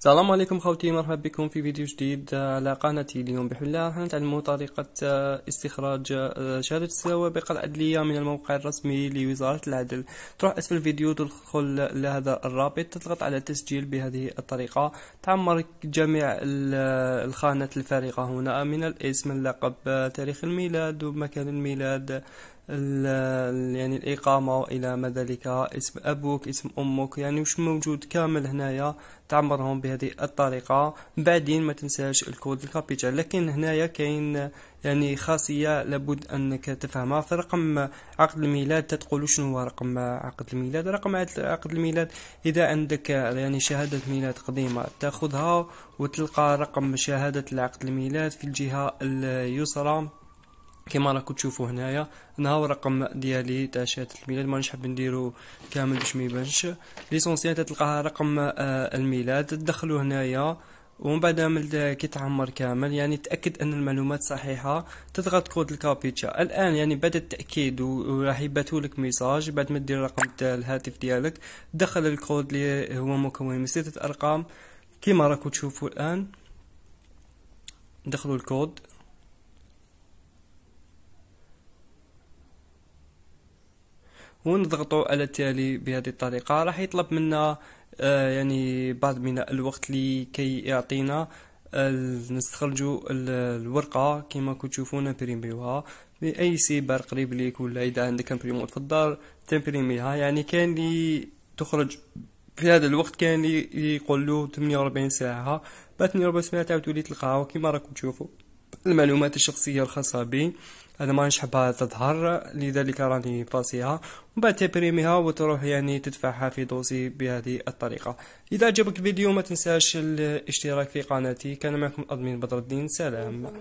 السلام عليكم خوتي مرحبا بكم في فيديو جديد آه، على قناتي اليوم بحول الله راح نتعلموا طريقة آه، استخراج آه، شهادة السوابق العدلية من الموقع الرسمي لوزارة العدل تروح أسفل الفيديو تدخل لهذا الرابط تضغط على تسجيل بهذه الطريقة تعمر جميع الخانات الفارقة هنا من الاسم اللقب تاريخ الميلاد ومكان الميلاد يعني الإقامة إلى ما ذلك اسم أبوك اسم أمك يعني وش موجود كامل هنايا تعمرهم بهذه الطريقة بعدين ما تنساش الكود الكابيتال لكن هنايا كاين يعني خاصية لابد أنك تفهمها في رقم عقد الميلاد تتقول شنو هو رقم عقد الميلاد رقم عقد الميلاد إذا عندك يعني شهادة ميلاد قديمة تأخذها وتلقى رقم شهادة العقد الميلاد في الجهة اليسرى كما راكم تشوفوا هنايا نهاو الرقم ديالي تاع شهاده الميلاد مانيش حاب نديرو كامل باش ما يبانش ليسونسيال تلقاها رقم آه، الميلاد تدخلوا هنايا ومن بعد من كي تعمر كامل يعني تاكد ان المعلومات صحيحه تضغط كود الكابيتشا الان يعني بعد التاكيد وراح يبعثوا لك ميساج بعد ما دير رقم الهاتف ديالك دخل الكود اللي هو مكون من سته ارقام كما راكم تشوفوا الان دخلوا الكود ونضغطوا على التالي بهذه الطريقه راح يطلب منا آه، يعني بعض من الوقت لكي يعطينا آه، نستخرجوا الورقه كما كنت تشوفون بريميوها باي سيبر قريب ليك ولا اذا عندك امبريمونت في الدار تمبريميها يعني كان لي تخرج في هذا الوقت كان لي يقول له 48 ساعه بعد 48 ساعه تعاود تولي تلقاها وكما راكم تشوفوا المعلومات الشخصيه الخاصه بي انا ما نحبها تظهر لذلك راني فاصيها ومن بعد تبريميها وتروح يعني تدفعها في دوسي بهذه الطريقه اذا عجبك الفيديو ما تنساش الاشتراك في قناتي كان معكم ادمين بدر الدين سلام